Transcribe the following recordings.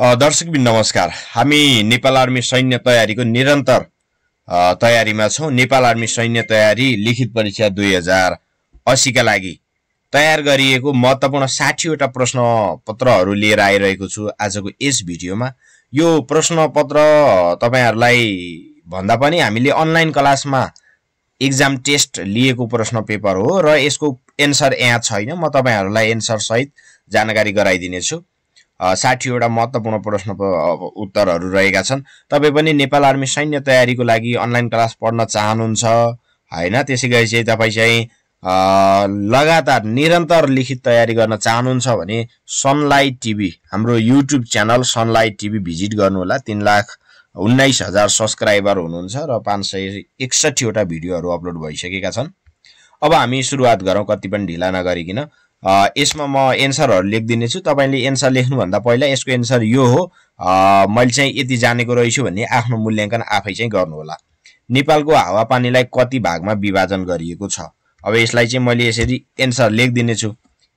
दर्शकबिन नमस्कार हामी नेपाल आर्मी सैन्य तयारीको निरन्तर तयारीमा छौँ नेपाल आर्मी सैन्य तयारी लिखित परीक्षा दुई हजार असीका लागि तयार गरिएको महत्त्वपूर्ण साठीवटा प्रश्नपत्रहरू लिएर आइरहेको छु आजको यस भिडियोमा यो प्रश्नपत्र तपाईँहरूलाई भन्दा पनि हामीले अनलाइन क्लासमा एक्जाम टेस्ट लिएको प्रश्न पेपर हो र यसको एन्सर यहाँ छैन म तपाईँहरूलाई एन्सरसहित जानकारी गराइदिनेछु साठीवटा महत्त्वपूर्ण प्रश्न उत्तरहरू रहेका छन् तपाईँ पनि नेपाल आर्मी सैन्य तयारीको लागि अनलाइन क्लास पढ्न चाहनुहुन्छ होइन त्यसै गरी चाहिँ तपाईँ चाहिँ लगातार निरन्तर लिखित तयारी गर्न चाहनुहुन्छ भने सनलाइट टिभी हाम्रो YouTube channel sunlight TV visit गर्नुहोला तिन लाख उन्नाइस हजार सब्सक्राइबर हुनुहुन्छ र पाँच सय एकसट्ठीवटा भिडियोहरू अपलोड भइसकेका छन् अब हामी सुरुवात गरौँ कति पनि ढिला नगरिकन यसमा म एन्सरहरू लेखिदिनेछु तपाईँले एन्सर लेख्नुभन्दा पहिला यसको एन्सर यो हो मैले चाहिँ यति जानेको रहेछु भन्ने आफ्नो मूल्याङ्कन आफै चाहिँ गर्नुहोला नेपालको हावापानीलाई कति भागमा विभाजन गरिएको छ अब यसलाई चाहिँ मैले यसरी एन्सर लेखिदिनेछु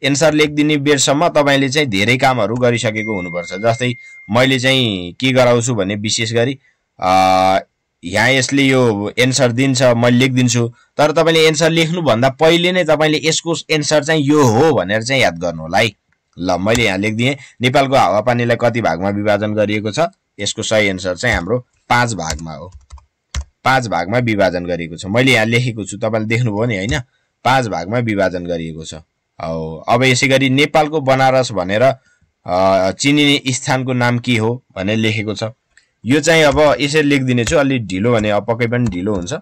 एन्सर लेखिदिने बेरसम्म तपाईँले चाहिँ धेरै कामहरू गरिसकेको हुनुपर्छ जस्तै मैले चाहिँ के गराउँछु भने विशेष गरी यहाँ यसले यो एन्सर दिन्छ मैले लेखिदिन्छु तर तपाईँले एन्सर लेख्नुभन्दा पहिले नै तपाईँले यसको एन्सर चाहिँ यो हो भनेर चाहिँ याद गर्नु होला है ल मैले यहाँ लेखिदिएँ नेपालको हावापानीलाई कति भागमा विभाजन गरिएको छ यसको सही एन्सर चाहिँ हाम्रो पाँच भागमा हो पाँच भागमा विभाजन गरिएको छ मैले यहाँ लेखेको छु तपाईँले देख्नुभयो नि होइन पाँच भागमा विभाजन गरिएको छ हो अब यसै गरी नेपालको बनारस भनेर चिनिने स्थानको नाम के हो भनेर लेखेको छ यो चाहिँ अब यसरी लेखिदिनेछु अलि ढिलो भने अब पक्कै पनि ढिलो हुन्छ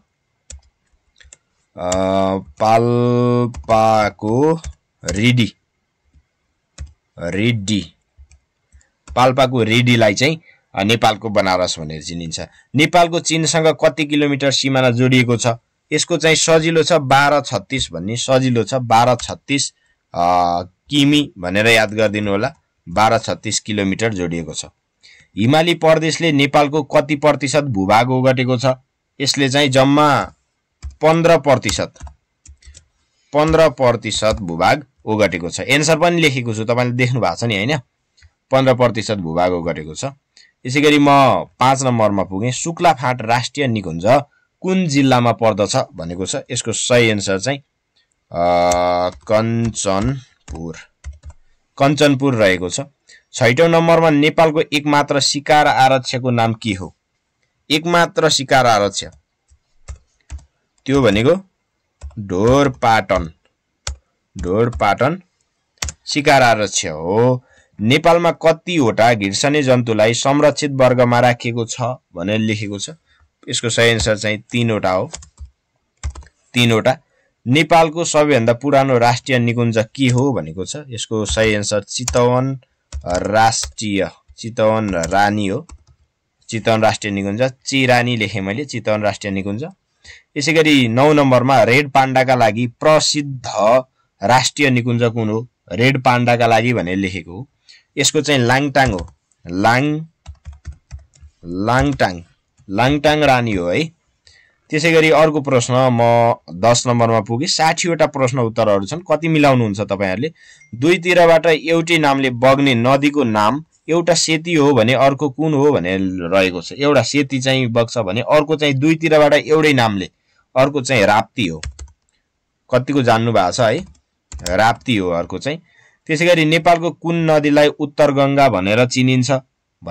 पाल्पाको रेडी रेडी पाल्पाको रेडीलाई चाहिँ नेपालको बनारस भनेर चिनिन्छ नेपालको चिनसँग कति किलोमिटर सिमाना जोडिएको छ यसको चाहिँ सजिलो छ बाह्र छत्तिस भन्ने सजिलो छ बाह्र छत्तिस किमी भनेर याद गरिदिनु होला बाह्र छत्तिस किलोमिटर जोडिएको छ हिमाली प्रदेशले नेपालको कति प्रतिशत भूभाग ओगटेको छ यसले चाहिँ जम्मा पन्ध्र प्रतिशत पन्ध्र प्रतिशत भूभाग ओगटेको छ एन्सर पनि लेखेको छु तपाईँले देख्नु भएको छ नि होइन पन्ध्र प्रतिशत भूभाग ओगटेको छ यसै गरी म पाँच नम्बरमा पुगेँ शुक्लाफाट राष्ट्रिय निकुञ्ज कुन जिल्लामा पर्दछ भनेको छ यसको सही एन्सर चाहिँ कञ्चनपुर कञ्चनपुर रहेको छ छैटौँ नम्बरमा नेपालको एकमात्र सिकार आरक्षको नाम के हो एकमात्र सिकार आरक्ष त्यो भनेको ढोर पाटन ढोर पाटन सिकार आरक्ष हो नेपालमा कतिवटा घिर्सने जन्तुलाई संरक्षित वर्गमा राखिएको छ भनेर लेखेको छ यसको सही एन्सर चाहिँ तिनवटा हो तिनवटा नेपालको सबैभन्दा पुरानो राष्ट्रिय निकुञ्ज के हो भनेको छ यसको सही एन्सर चितवन राष्ट्रिय चितवन रानी हो चितवन राष्ट्रिय निकुञ्ज चिरानी लेखेँ मैले चितवन राष्ट्रिय निकुञ्ज यसै गरी नौ नम्बरमा रेड पाण्डाका लागि प्रसिद्ध राष्ट्रिय निकुञ्ज कुन हो रेड पाण्डाका लागि भनेर लेखेको हो यसको चाहिँ लाङटाङ हो लाङ लाङटाङ लाङटाङ रानी हो है त्यसै गरी अर्को प्रश्न म दस नम्बरमा पुगेँ साठीवटा प्रश्न उत्तरहरू छन् कति मिलाउनुहुन्छ तपाईँहरूले दुईतिरबाट एउटै नामले बग्ने नदीको नाम एउटा सेती हो भने अर्को कुन हो भने रहेको छ एउटा सेती चाहिँ बग्छ भने अर्को चाहिँ दुईतिरबाट एउटै नामले अर्को चाहिँ राप्ती हो कतिको जान्नु भएको छ है राप्ती हो अर्को चाहिँ त्यसै गरी नेपालको कुन नदीलाई उत्तर गङ्गा भनेर चिनिन्छ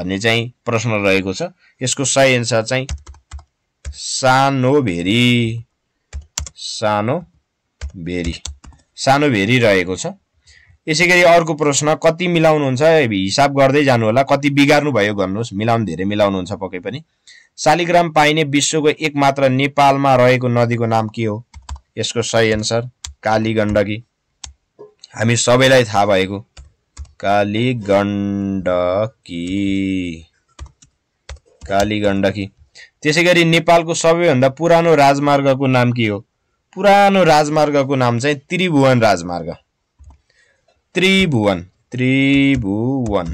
भन्ने चाहिँ प्रश्न रहेको छ यसको सही एन्सर चाहिँ सानो भेरी सानो भेरी सानो भेरी रहेको छ यसै गरी अर्को प्रश्न कति मिलाउनुहुन्छ हिसाब गर्दै जानु होला कति बिगार्नु भयो गर्नुहोस् मिलाउनु धेरै मिलाउनुहुन्छ पक्कै पनि शालिग्राम पाइने विश्वको एकमात्र नेपालमा रहेको नदीको नाम के हो यसको सही एन्सर काली गण्डकी हामी सबैलाई थाहा भएको काली गण्डकी काली गण्डकी त्यसै गरी नेपालको सबैभन्दा पुरानो राजमार्गको नाम के हो पुरानो राजमार्गको नाम चाहिँ त्रिभुवन राजमार्ग त्रिभुवन त्रिभुवन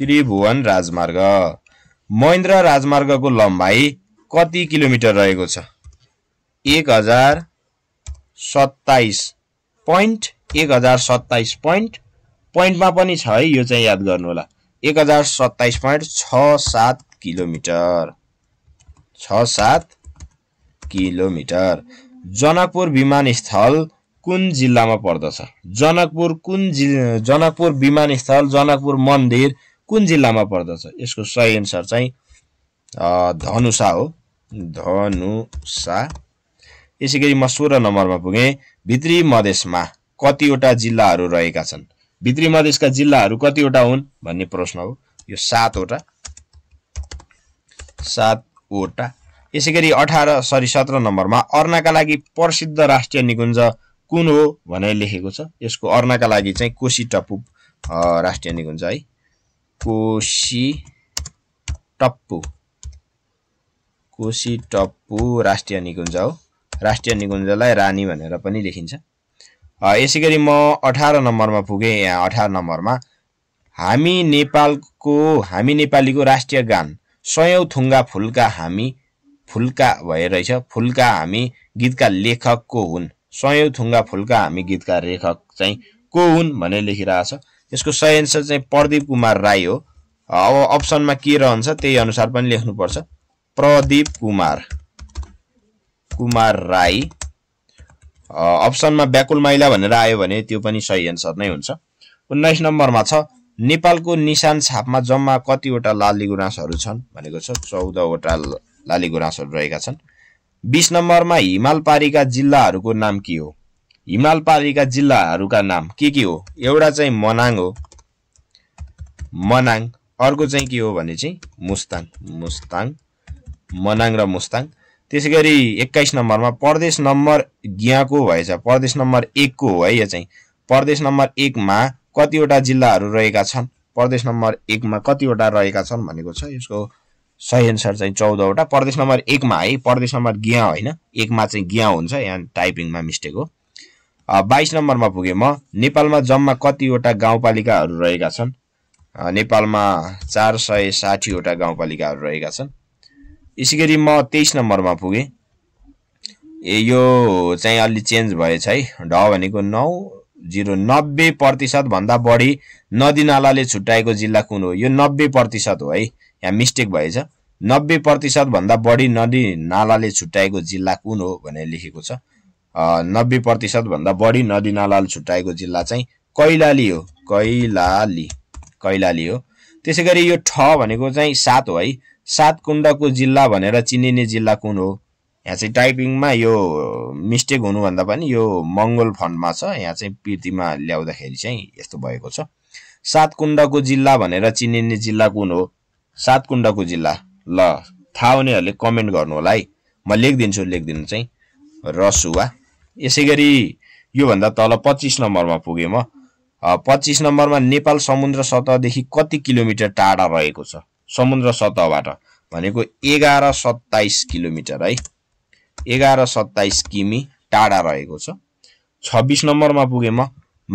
त्रिभुवन राजमार्ग महेन्द्र राजमार्गको लम्बाइ कति किलोमिटर रहेको छ एक हजार सत्ताइस पोइन्ट एक हजार सत्ताइस पोइन्ट पोइन्टमा पनि छ है यो चाहिँ याद गर्नुहोला एक हजार सत्ताइस पोइन्ट छ सात किलोमिटर छ सात किलोमिटर जनकपुर विमानस्थल कुन जिल्लामा पर्दछ जनकपुर कुन जि जनकपुर विमानस्थल जनकपुर मन्दिर कुन जिल्लामा पर्दछ यसको सही एन्सर चाहिँ धनुषा हो धनुषा यसै गरी म सोह्र नम्बरमा पुगेँ भित्री मधेसमा कतिवटा जिल्लाहरू रहेका छन् भित्री मधेसका जिल्लाहरू कतिवटा हुन् भन्ने प्रश्न हो यो सातवटा सात ओटा यसै गरी अठार सरी सत्र नम्बरमा अर्नाका लागि प्रसिद्ध राष्ट्रिय निकुञ्ज कुन हो भनेर लेखेको छ यसको अर्नाका लागि चाहिँ कोशी टप्पु राष्ट्रिय निकुञ्ज है कोशी टप्पु कोशी टप्पु राष्ट्रिय निकुञ्ज हो राष्ट्रिय निकुञ्जलाई रानी भनेर पनि लेखिन्छ यसै गरी म अठार नम्बरमा पुगेँ यहाँ अठार नम्बरमा हामी नेपालको हामी नेपालीको राष्ट्रिय गान सयौँ थुङ्गा फुल्का हामी फुल्का भइरहेछ फुल्का हामी गीतका लेखक को हुन् सयौँ थुङ्गा फुल्का हामी गीतका लेखक चाहिँ को हुन् भनेर लेखिरहेछ यसको सही एन्सर चाहिँ प्रदीप कुमार राई हो अब अप्सनमा के रहन्छ त्यही अनुसार पनि लेख्नुपर्छ प्रदीप कुमार कुमार राई अप्सनमा व्याकुल मैला भनेर आयो भने त्यो पनि सही एन्सर नै हुन्छ उन्नाइस नम्बरमा छ नेपालको निशान छापमा जम्मा कतिवटा लाली गुराँसहरू छन् भनेको छ चौधवटा लाली गुराँसहरू रहेका छन् बिस नम्बरमा हिमाल पारिका जिल्लाहरूको नाम के हो हिमाल पारिका जिल्लाहरूका नाम के के हो एउटा चाहिँ मनाङ हो मनाङ अर्को चाहिँ के हो भने चाहिँ मुस्ताङ मुस्ताङ मनाङ र मुस्ताङ त्यसै गरी एक्काइस नम्बरमा प्रदेश नम्बर ग्याको भएछ प्रदेश नम्बर एकको हो है यो चाहिँ प्रदेश नम्बर एकमा कतिवटा जिल्लाहरू रहेका छन् प्रदेश नम्बर एकमा कतिवटा रहेका छन् भनेको छ यसको सही एन्सर चाहिँ चौधवटा प्रदेश नम्बर एकमा है प्रदेश नम्बर ग्या होइन एकमा चाहिँ ग्या हुन्छ यहाँ टाइपिङमा मिस्टेक हो बाइस नम्बरमा पुगेँ म नेपालमा जम्मा कतिवटा गाउँपालिकाहरू रहेका छन् नेपालमा चार सय साठीवटा गाउँपालिकाहरू रहेका छन् यसै गरी म तेइस नम्बरमा पुगेँ ए यो चाहिँ अलि चेन्ज भएछ है ढ भनेको नौ जिरो नब्बे प्रतिशतभन्दा बढी नदीनालाले छुट्याएको जिल्ला कुन हो यो नब्बे प्रतिशत हो है यहाँ मिस्टेक भएछ नब्बे प्रतिशतभन्दा बढी नदी नालाले छुट्याएको जिल्ला कुन हो भनेर लेखेको छ नब्बे प्रतिशतभन्दा बढी नदी नालाले छुट्याएको जिल्ला चाहिँ कैलाली हो कैलाली कैलाली हो त्यसै गरी यो ठ भनेको चाहिँ सात हो है सात कुण्डको जिल्ला भनेर चिनिने जिल्ला कुन हो यहाँ चाहिँ टाइपिङमा यो मिस्टेक uh, हुनुभन्दा पनि यो मङ्गल फन्डमा छ यहाँ चाहिँ पिर्तीमा ल्याउँदाखेरि चाहिँ यस्तो भएको छ सातकुण्डको जिल्ला भनेर चिनिने जिल्ला कुन हो सातकुण्डको जिल्ला ल थाहा हुनेहरूले कमेन्ट गर्नु होला है म लेखिदिन्छु लेखिदिनु चाहिँ रसुवा यसै गरी योभन्दा तल पच्चिस नम्बरमा पुगेँ म पच्चिस नम्बरमा नेपाल समुद्र सतहदेखि कति किलोमिटर टाढा रहेको छ समुद्र सतहबाट भनेको एघार सत्ताइस किलोमिटर है एघार सत्ताइस किमी टाढा रहेको छ छब्बिस नम्बरमा म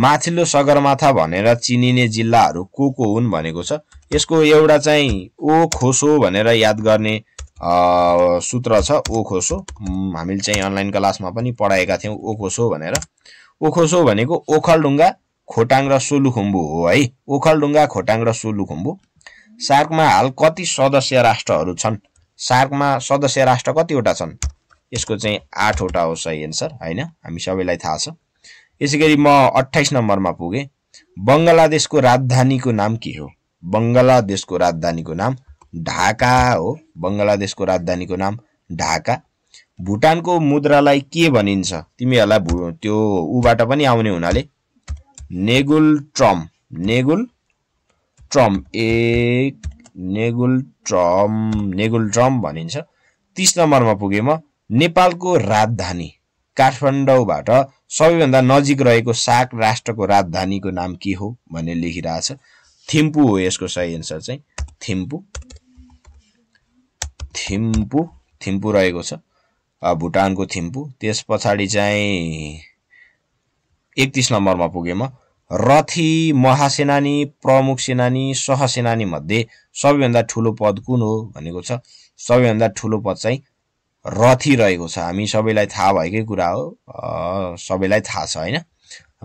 माथिल्लो सगरमाथा भनेर चिनिने जिल्लाहरू को को हुन् भनेको छ यसको एउटा चाहिँ ओ खोसो भनेर याद गर्ने सूत्र छ ओ खोसो हामीले चाहिँ अनलाइन क्लासमा पनि पढाएका थियौँ ओ खोसो भनेर ओखोसो भनेको ओखलढुङ्गा खोटाङ र सोलुखुम्बु हो है ओखलढुङ्गा खोटाङ र सोलुखुम्बु सार्कमा हाल कति सदस्य राष्ट्रहरू छन् सार्कमा सदस्य राष्ट्र कतिवटा छन् यसको चाहिँ आठवटा हो सही एन्सर होइन हामी सबैलाई थाहा छ यसै गरी म अट्ठाइस नम्बरमा पुगेँ बङ्गलादेशको राजधानीको नाम के हो बङ्गलादेशको राजधानीको नाम ढाका हो बङ्गलादेशको राजधानीको नाम ढाका भुटानको मुद्रालाई के भनिन्छ तिमीहरूलाई भु त्यो ऊबाट पनि आउने हुनाले नेगुल ट्रम नेगुल ट्रम ए नेगुल ट्रम नेगुल ट्रम भनिन्छ तिस नम्बरमा पुगेँ म नेपालको राजधानी काठमाडौँबाट सबैभन्दा नजिक रहेको साग राष्ट्रको राजधानीको नाम के हो भन्ने लेखिरहेछ थिम्पू हो यसको सही एन्सर चाहिँ थिम्पू थिम्पू थिम्पू रहेको छ भुटानको थिम्पू त्यस पछाडि चाहिँ एकतिस नम्बरमा पुगेँ म रथी महासेनानी प्रमुख सेनानी सहसेनानी मध्ये सबैभन्दा ठुलो पद कुन हो भनेको छ सबैभन्दा ठुलो पद चाहिँ रथी रहेको छ हामी सबैलाई थाहा भएकै कुरा हो सबैलाई थाहा छ होइन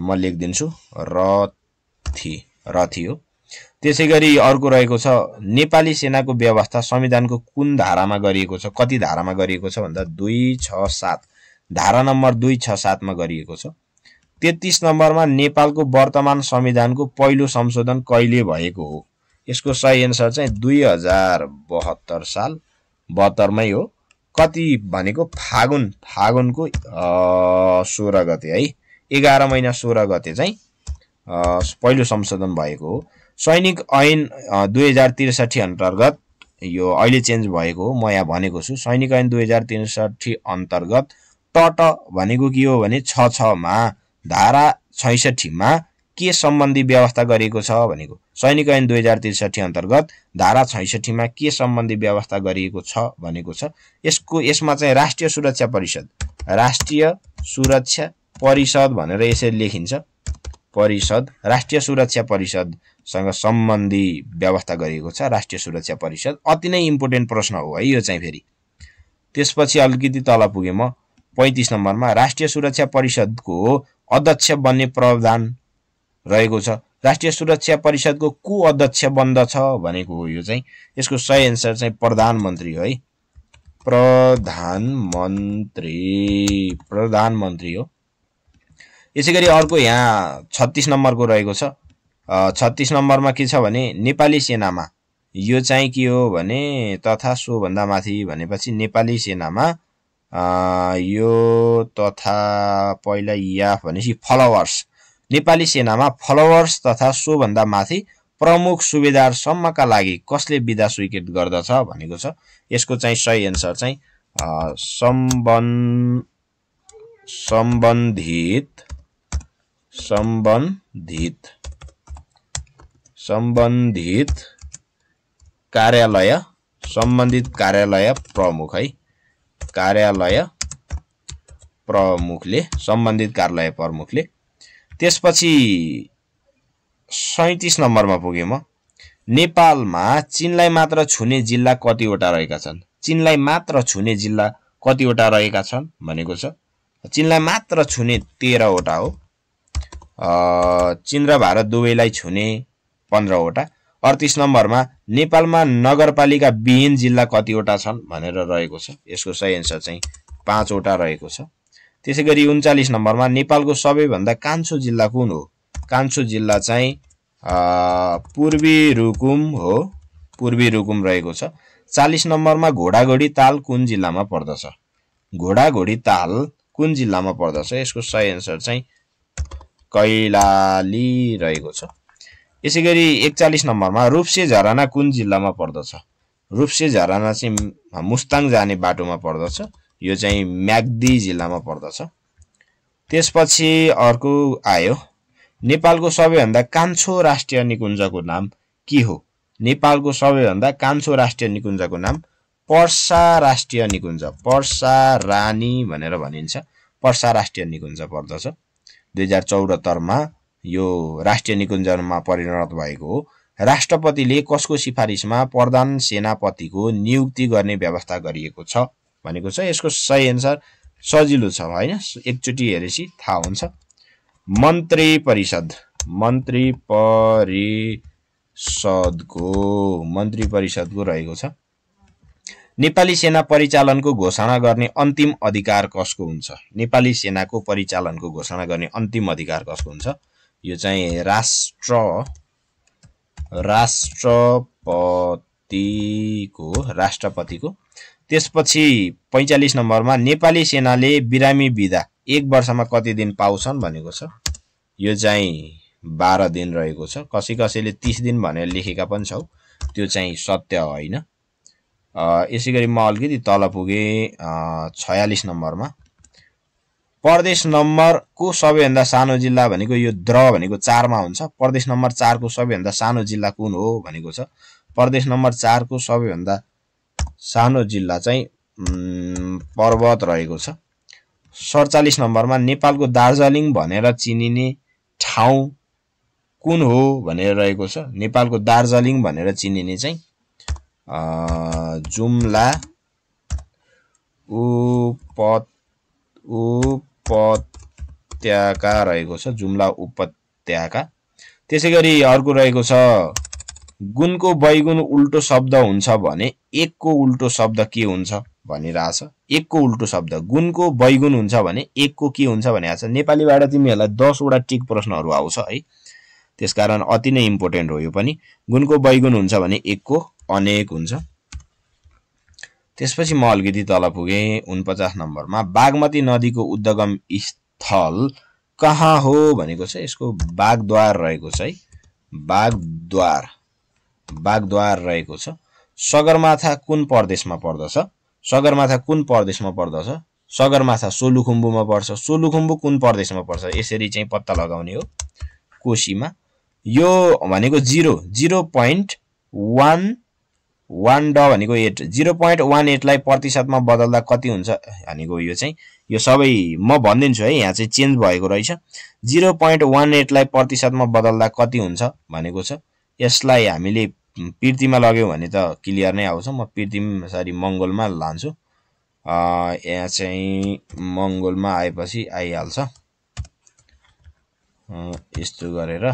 म लेखिदिन्छु रथी रथी हो त्यसै गरी अर्को रहेको छ नेपाली सेनाको व्यवस्था संविधानको कुन धारामा गरिएको छ कति धारामा गरिएको छ भन्दा दुई छ सात धारा नम्बर दुई छ सातमा गरिएको छ तेत्तिस नम्बरमा नेपालको वर्तमान संविधानको पहिलो संशोधन कहिले भएको हो यसको सही एन्सर चाहिँ दुई हजार बहत्तर साल बहत्तरमै हो कति भनेको फागुन फागुनको सोह्र गते है एघार महिना सोह्र गते चाहिँ पहिलो संशोधन भएको हो सैनिक ऐन दुई हजार त्रिसठी अन्तर्गत यो अहिले चेन्ज भएको हो म यहाँ भनेको छु सैनिक ऐन दुई हजार त्रिसठी अन्तर्गत तट भनेको के हो भने छ छमा धारा छैसठीमा के सम्बन्धी व्यवस्था गरिएको छ भनेको सैनिक ऐन दुई हजार त्रिसठी अन्तर्गत धारा छैसठीमा के सम्बन्धी व्यवस्था गरिएको छ भनेको छ यसको यसमा चाहिँ राष्ट्रिय सुरक्षा परिषद राष्ट्रिय सुरक्षा परिषद भनेर यसरी लेखिन्छ परिषद राष्ट्रिय सुरक्षा परिषदसँग सम्बन्धी व्यवस्था गरिएको छ राष्ट्रिय सुरक्षा परिषद अति नै इम्पोर्टेन्ट प्रश्न हो है यो चाहिँ फेरि त्यसपछि अलिकति तल पुगेँ म पैँतिस नम्बरमा राष्ट्रिय सुरक्षा परिषदको अध्यक्ष बन्ने प्रावधान रहेको छ राष्ट्रिय सुरक्षा परिषदको को अध्यक्ष बन्दछ भनेको हो यो चाहिँ यसको सही एन्सर चाहिँ प्रधानमन्त्री हो है प्रधानमन्त्री प्रधानमन्त्री हो यसै गरी अर्को यहाँ छत्तिस नम्बरको रहेको छ छत्तिस नम्बरमा के छ भने नेपाली सेनामा यो चाहिँ के हो भने तथा सोभन्दा माथि भनेपछि नेपाली सेनामा यो तथा पहिला या भनेपछि फलोवर्स नेपाली सेनामा फलोवर्स तथा सोभन्दा माथि प्रमुख सुबेदारसम्मका लागि कसले विधा स्वीकृत गर्दछ भनेको छ यसको चाहिँ सही एन्सर चाहिँ सम्बन्ध सम्बन्धित सम्बन्धित सम्बन्धित कार्यालय सम्बन्धित कार्यालय प्रमुख है कार्यालय प्रमुखले सम्बन्धित कार्यालय प्रमुखले त्यसपछि सैँतिस नम्बरमा पुगेँ म नेपालमा चिनलाई मात्र छुने जिल्ला कतिवटा रहेका छन् चिनलाई मात्र छुने जिल्ला कतिवटा रहेका छन् भनेको छ चिनलाई मात्र छुने तेह्रवटा हो चिन र भारत दुवैलाई छुने पन्ध्रवटा अडतिस नम्बरमा नेपालमा नगरपालिका विहीन जिल्ला कतिवटा छन् भनेर रहेको छ यसको सही एन्सर चाहिँ पाँचवटा रहेको छ त्यसै गरी उन्चालिस नम्बरमा नेपालको सबैभन्दा कान्छो जिल्ला कुन हो कान्छो जिल्ला चाहिँ पूर्वी रुकुम हो पूर्वी रुकुम रहेको छ चालिस नम्बरमा घोडाघोडी ताल कुन जिल्लामा पर्दछ घोडाघोडी ताल कुन जिल्लामा पर्दछ यसको सही एन्सर चाहिँ कैलाली रहेको छ यसै गरी एकचालिस नम्बरमा रूपसे झराना कुन जिल्लामा पर्दछ रूपसे झराना चाहिँ मुस्ताङ जाने बाटोमा पर्दछ यो चाहिँ म्याग्दी जिल्लामा पर्दछ त्यसपछि अर्को आयो नेपालको सबैभन्दा कान्छो राष्ट्रिय निकुञ्जको नाम के हो नेपालको सबैभन्दा कान्छो राष्ट्रिय निकुञ्जको नाम पर्सा राष्ट्रिय निकुञ्ज पर्सा रानी भनेर भनिन्छ पर्सा राष्ट्रिय निकुञ्ज पर्दछ दुई हजार चौहत्तरमा यो राष्ट्रिय निकुञ्जमा परिणत भएको हो राष्ट्रपतिले कसको सिफारिसमा प्रधान सेनापतिको नियुक्ति गर्ने व्यवस्था गरिएको छ भनेको छ यसको सही एन्सर सजिलो छ होइन एकचोटि हेरेपछि थाहा हुन्छ मन्त्री परिषद मन्त्री परिषदको मन्त्री परिषदको रहेको छ नेपाली सेना परिचालनको घोषणा गर्ने अन्तिम अधिकार कसको हुन्छ नेपाली सेनाको परिचालनको घोषणा गर्ने अन्तिम अधिकार कसको हुन्छ यो चाहिँ राष्ट्र राष्ट्रपतिको राष्ट्रपतिको त्यसपछि पैँचालिस नम्बरमा नेपाली सेनाले बिरामी बिदा एक वर्षमा कति दिन पाउँछन् भनेको छ यो चाहिँ बाह्र दिन रहेको छ कसै कसैले तिस दिन भनेर लेखेका पनि छौ त्यो चाहिँ सत्य होइन यसै गरी म अलिकति तल पुगेँ छयालिस नम्बरमा प्रदेश नम्बरको सबैभन्दा सानो जिल्ला भनेको यो द्र भनेको चारमा हुन्छ प्रदेश नम्बर चारको सबैभन्दा सानो जिल्ला कुन हो भनेको छ प्रदेश नम्बर चारको सबैभन्दा सानो जिल्ला चाहिँ पर्वत रहेको छ सडचालिस नम्बरमा नेपालको दार्जिलिङ भनेर चिनिने ठाउँ कुन हो भनेर रहेको छ नेपालको दार्जिलिङ भनेर चिनिने चाहिँ जुम्ला उपत उपत्यका रहेको छ जुम्ला उपत्यका त्यसै गरी अर्को रहेको छ गुणको बैगुण उल्टो शब्द हुन्छ भने एकको उल्टो शब्द के हुन्छ भनिरहेछ एकको उल्टो शब्द गुणको बैगुण हुन्छ भने एकको के हुन्छ भनिरहेछ नेपालीबाट तिमीहरूलाई दसवटा टिक प्रश्नहरू आउँछ है त्यसकारण अति नै इम्पोर्टेन्ट हो यो पनि गुणको बैगुण हुन्छ भने एकको अनेक हुन्छ त्यसपछि म अलिकति तल पुगेँ उनपचास नम्बरमा बागमती नदीको उद्गम स्थल कहाँ हो भनेको छ यसको बागद्वार रहेको छ है बागद्वार बागद्वार रहेको छ सगरमाथा कुन प्रदेशमा पर्दछ सगरमाथा कुन प्रदेशमा पर्दछ सगरमाथा सोलुखुम्बुमा पर्छ सोलुखुम्बु कुन प्रदेशमा पर्छ यसरी चाहिँ पत्ता लगाउने हो कोशीमा यो भनेको zero zero point one one ड भनेको एट जिरो पोइन्ट वान एटलाई प्रतिशतमा बदल्दा कति हुन्छ भनेको यो चाहिँ यो सबै म भनिदिन्छु है यहाँ चाहिँ चेन्ज भएको रहेछ जिरो पोइन्ट वान एटलाई प्रतिशतमा बदल्दा कति हुन्छ भनेको छ यसलाई हामीले पिर्तिमा लग्यो भने त क्लियर नै आउँछ म पिर्तिम सरी मङ्गोलमा लान्छु यहाँ चाहिँ मङ्गोलमा आएपछि आइहाल्छ यस्तो गरेर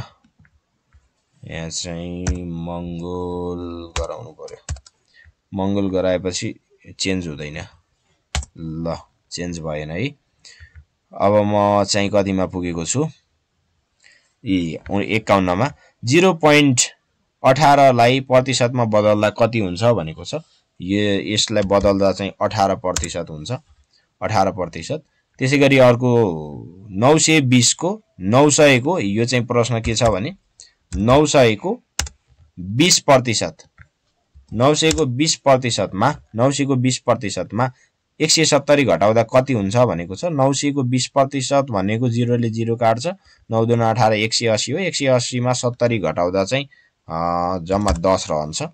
यहाँ चाहिँ मङ्गोल गराउनु पऱ्यो मङ्गोल गराएपछि चेन्ज हुँदैन ल चेन्ज भएन है अब म चाहिँ कतिमा पुगेको छु ए एकाउन्नमा जिरो पोइन्ट अठारलाई प्रतिशतमा बदल्दा कति हुन्छ भनेको छ यो यसलाई बदल्दा चाहिँ अठार प्रतिशत हुन्छ अठार प्रतिशत त्यसै गरी अर्को नौ सय बिसको नौ सयको यो चाहिँ प्रश्न के छ भने नौ सयको बिस प्रतिशत नौ सयको बिस प्रतिशतमा नौ सयको बिस प्रतिशतमा एक सय सत्तरी घटाउँदा कति हुन्छ भनेको छ नौ सयको बिस प्रतिशत भनेको जिरोले जिरो काट्छ नौ दुना अठार एक सय असी हो एक सय असीमा सत्तरी घटाउँदा चाहिँ जम्मा दस रहन्छ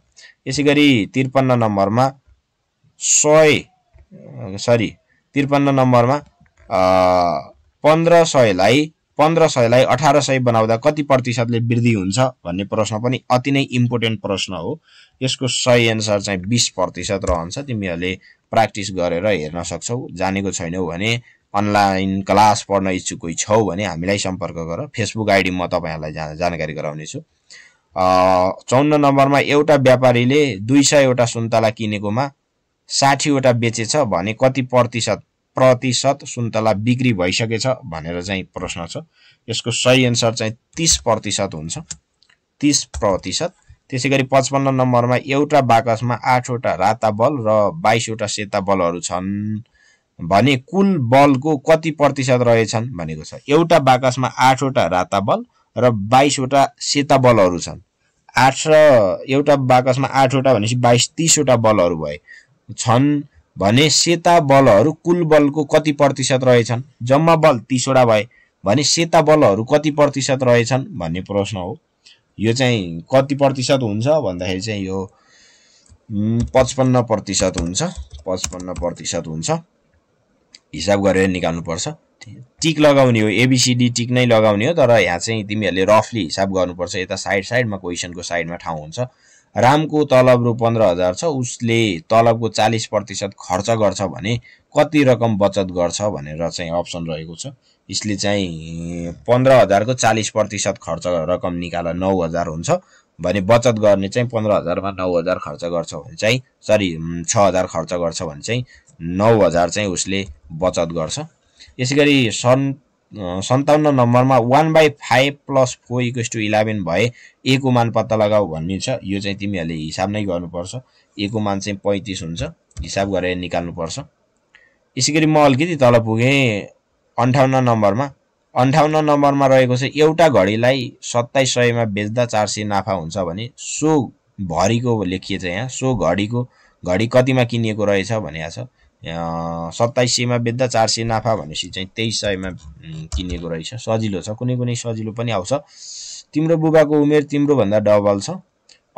यसै गरी त्रिपन्न नम्बरमा सय सरी त्रिपन्न नम्बरमा पन्ध्र सयलाई पन्ध्र सयलाई अठार सय बनाउँदा कति प्रतिशतले वृद्धि हुन्छ भन्ने प्रश्न पनि अति नै इम्पोर्टेन्ट प्रश्न हो यसको सही एन्सर चाहिँ बिस प्रतिशत रहन्छ तिमीहरूले प्र्याक्टिस गरेर हेर्न सक्छौ जानेको छैनौ भने अनलाइन क्लास पढ्न इच्छुक छौ भने हामीलाई सम्पर्क गर फेसबुक आइडी म तपाईँहरूलाई जानकारी गराउनेछु चौन्न नम्बरमा एउटा व्यापारीले दुई सयवटा सुन्तला किनेकोमा साठीवटा बेचेछ भने कति प्रतिशत प्रतिशत सुन्तला बिक्री भइसकेछ भनेर चाहिँ प्रश्न छ यसको सही एन्सर चाहिँ तिस प्रतिशत हुन्छ तिस प्रतिशत त्यसै गरी पचपन्न नम्बरमा एउटा बाकसमा आठवटा राता बल र बाइसवटा सेता बलहरू छन् भने कुल बलको कति प्रतिशत रहेछन् भनेको छ एउटा बाकसमा आठवटा राता बल र बाइसवटा सेता बलहरू छन् आठ र एउटा बाकसमा आठवटा भनेपछि बाइस तिसवटा बलहरू भए छन् भने सेता बलहरू कुल बलको कति प्रतिशत रहेछन् जम्मा बल तिसवटा भए भने सेता बलहरू कति प्रतिशत रहेछन् भन्ने प्रश्न हो यो चाहिँ कति प्रतिशत हुन्छ भन्दाखेरि चाहिँ यो पचपन्न प्रतिशत हुन्छ पचपन्न प्रतिशत हुन्छ हिसाब गरेर निकाल्नुपर्छ टिक लगाउने हो एबिसिडी टिक नै लगाउने हो तर यहाँ चाहिँ तिमीहरूले रफली हिसाब गर्नुपर्छ यता साइड साइडमा क्वेसनको साइडमा ठाउँ हुन्छ रामको तलब रु पन्ध्र हजार छ उसले तलबको चालिस प्रतिशत खर्च गर्छ भने कति रकम बचत गर्छ भनेर चाहिँ अप्सन रहेको छ यसले चाहिँ पन्ध्र हजारको चालिस प्रतिशत खर्च रकम निकाल नौ हजार हुन्छ भने बचत गर्ने चाहिँ पन्ध्र हजारमा नौ हजार खर्च गर्छ भने चाहिँ सरी छ हजार खर्च गर्छ भने चाहिँ नौ हजार चाहिँ उसले बचत गर्छ यसै गरी सन् सन्ताउन्न नम्बरमा one by five plus four equals to eleven भए ए मान पत्ता लगाऊ भन्ने छ यो चाहिँ तिमीहरूले हिसाब नै गर्नुपर्छ ए मान चाहिँ पैँतिस हुन्छ हिसाब गरेर निकाल्नुपर्छ यसै गरी म अलिकति तल पुगेँ अन्ठाउन्न नम्बरमा अन्ठाउन्न नम्बरमा रहेको छ एउटा घडीलाई सत्ताइस सयमा बेच्दा चार सय नाफा हुन्छ भने सो भरीको लेखिएछ यहाँ सो घडीको घडी कतिमा किनिएको रहेछ भनेको छ सत्ताइस सयमा बेच्दा चार सय नाफा भनेपछि चाहिँ तेइस सयमा किनेको रहेछ सजिलो छ कुनै कुनै सजिलो पनि आउँछ तिम्रो बुबाको उमेर तिम्रोभन्दा डबल छ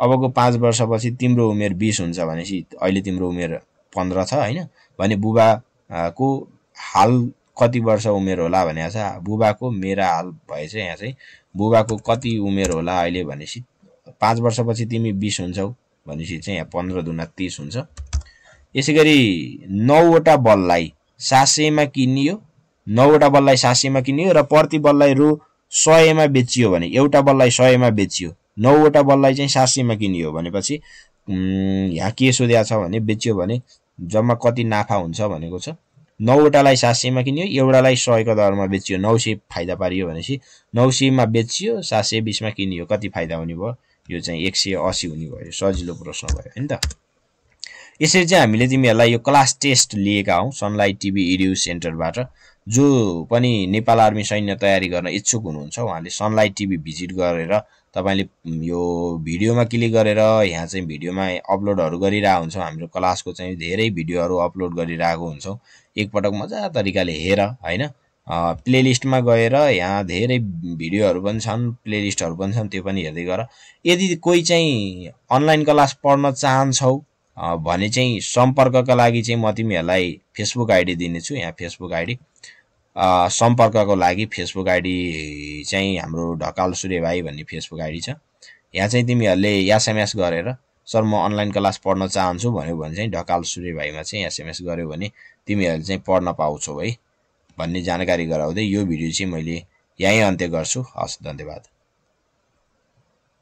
अबको पाँच वर्षपछि तिम्रो उमेर बिस हुन्छ भनेपछि अहिले तिम्रो उमेर पन्ध्र छ होइन भने बुबाको हाल कति वर्ष उमेर होला भने चाहिँ बुबाको मेरा हाल भए चाहिँ यहाँ चाहिँ बुबाको कति उमेर होला अहिले भनेपछि पाँच वर्षपछि तिमी बिस हुन्छौ भनेपछि चाहिँ यहाँ पन्ध्र दुना तिस हुन्छ यसै गरी नौवटा बललाई सात सयमा किनियो नौवटा बललाई सात सयमा किनियो र प्रति बललाई रु सयमा बेचियो भने एउटा बललाई सयमा बेचियो नौवटा बललाई चाहिँ सात सयमा किनियो भनेपछि यहाँ के सोधेको छ भने बेचियो भने जम्मा कति नाफा हुन्छ भनेको छ नौवटालाई सात सयमा किनियो एउटालाई सयको दरमा बेचियो नौ सय फाइदा पारियो भनेपछि नौ सयमा बेचियो सात सय बिसमा किनियो कति फाइदा हुने भयो यो चाहिँ एक सय असी हुने भयो सजिलो प्रश्न भयो होइन त यसरी चाहिँ हामीले तिमीहरूलाई यो क्लास टेस्ट लिएका हौ सनलाइट टिभी इड्यु सेन्टरबाट जो पनि नेपाल आर्मी सैन्य तयारी गर्न इच्छुक हुनुहुन्छ उहाँले सनलाइट टिभी भिजिट गरेर तपाईँले यो भिडियोमा क्लिक गरेर यहाँ चाहिँ भिडियोमा अपलोडहरू गरिरहेको हुन्छौँ हाम्रो क्लासको चाहिँ धेरै भिडियोहरू अपलोड गरिरहेको हुन्छौँ एकपटक मजा तरिकाले हेर होइन प्लेलिस्टमा गएर यहाँ धेरै भिडियोहरू पनि छन् प्लेलिस्टहरू पनि छन् त्यो पनि हेर्दै गर यदि कोही चाहिँ अनलाइन क्लास पढ्न चाहन्छौ भने चाहिँ सम्पर्कका लागि चाहिँ म तिमीहरूलाई फेसबुक आइडी दिनेछु यहाँ फेसबुक आइडी सम्पर्कको लागि फेसबुक आइडी चाहिँ हाम्रो ढकाल सूर्य भाइ भन्ने फेसबुक आइडी छ यहाँ चाहिँ तिमीहरूले एसएमएस गरेर सर म अनलाइन क्लास पढ्न चाहन्छु भन्यो भने चाहिँ ढकाल सूर्य भाइमा चाहिँ एसएमएस गऱ्यो भने तिमीहरूले चाहिँ पढ्न पाउँछौ है भन्ने जानकारी गराउँदै यो भिडियो चाहिँ मैले यहीँ अन्त्य गर्छु हस् धन्यवाद